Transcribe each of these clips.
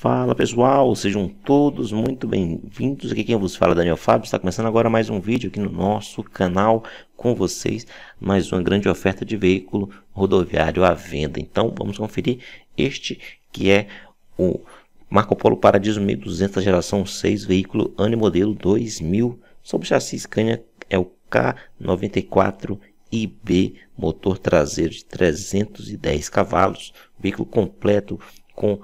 Fala pessoal, sejam todos muito bem-vindos. Aqui quem vos fala é Daniel Fábio. Está começando agora mais um vídeo aqui no nosso canal com vocês. Mais uma grande oferta de veículo rodoviário à venda. Então vamos conferir este que é o Marco Polo Paradiso 1200 geração 6, veículo ano modelo 2000, sob chassi Scania é o K94 IB, motor traseiro de 310 cavalos, veículo completo com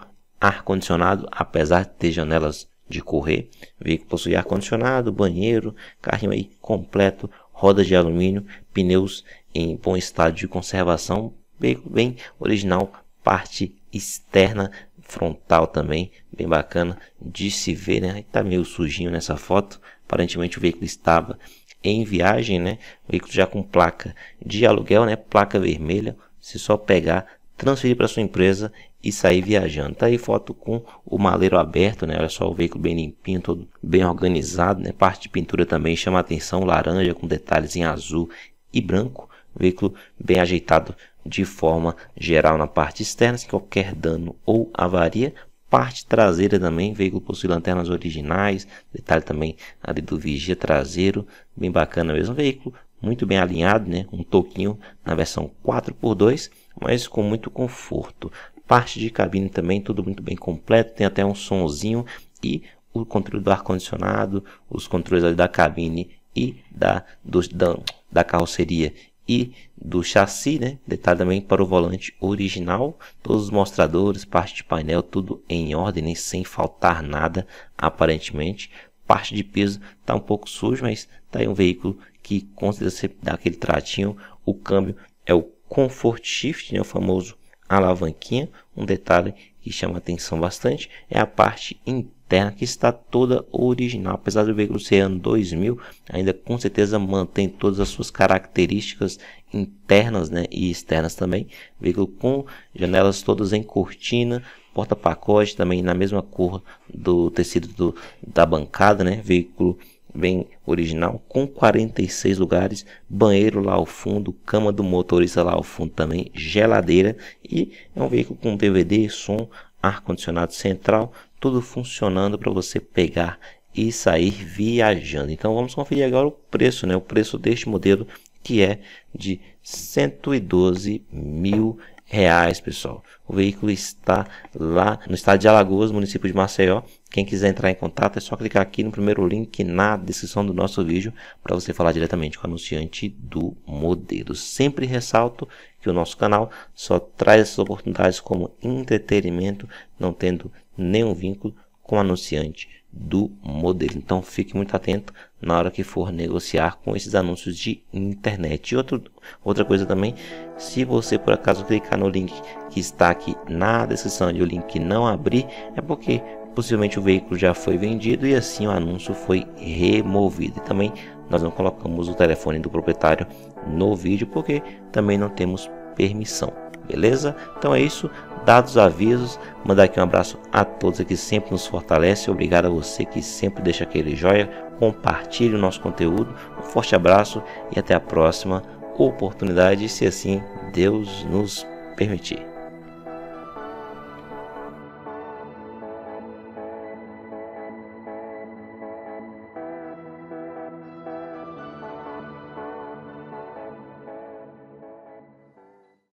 ar-condicionado, apesar de ter janelas de correr. O veículo possui ar-condicionado, banheiro, carrinho aí completo, rodas de alumínio, pneus em bom estado de conservação, veículo bem original, parte externa frontal também, bem bacana de se ver, né? Tá meio sujinho nessa foto. Aparentemente o veículo estava em viagem, né? veículo já com placa de aluguel, né? Placa vermelha. Se só pegar, transferir para sua empresa e sair viajando. Tá aí foto com o maleiro aberto, né? Olha só o veículo bem limpinho, todo bem organizado, né? Parte de pintura também chama atenção, laranja com detalhes em azul e branco. Veículo bem ajeitado de forma geral na parte externa, sem qualquer dano ou avaria. Parte traseira também, veículo possui lanternas originais, detalhe também ali do vigia traseiro, bem bacana mesmo. Veículo muito bem alinhado, né? Um toquinho na versão 4x2 mas com muito conforto. Parte de cabine também, tudo muito bem completo, tem até um sonzinho e o controle do ar-condicionado, os controles da cabine e da, do, da, da carroceria e do chassi, né? também para o volante original, todos os mostradores, parte de painel, tudo em ordem, sem faltar nada, aparentemente. Parte de peso está um pouco sujo, mas está aí um veículo que considera ser daquele tratinho. O câmbio é o Comfort Shift, né, o famoso alavanquinha, um detalhe que chama atenção bastante é a parte interna que está toda original, apesar do veículo ser ano 2000, ainda com certeza mantém todas as suas características internas né, e externas também, veículo com janelas todas em cortina, porta-pacote também na mesma cor do tecido do, da bancada, né, veículo bem original, com 46 lugares, banheiro lá ao fundo, cama do motorista lá ao fundo também, geladeira e é um veículo com DVD, som, ar-condicionado central, tudo funcionando para você pegar e sair viajando. Então vamos conferir agora o preço, né? O preço deste modelo que é de 112 mil reais, pessoal. O veículo está lá no estado de Alagoas, município de Maceió. Quem quiser entrar em contato é só clicar aqui no primeiro link na descrição do nosso vídeo para você falar diretamente com o anunciante do modelo. Sempre ressalto que o nosso canal só traz essas oportunidades como entretenimento, não tendo nenhum vínculo com o anunciante do modelo. Então fique muito atento na hora que for negociar com esses anúncios de internet. E outro, outra coisa também, se você por acaso clicar no link que está aqui na descrição e o link não abrir, é porque possivelmente o veículo já foi vendido e assim o anúncio foi removido. E também nós não colocamos o telefone do proprietário no vídeo porque também não temos permissão. Beleza? Então é isso dados os avisos, mandar aqui um abraço a todos que sempre nos fortalece. Obrigado a você que sempre deixa aquele joia, compartilhe o nosso conteúdo. Um forte abraço e até a próxima oportunidade, se assim Deus nos permitir.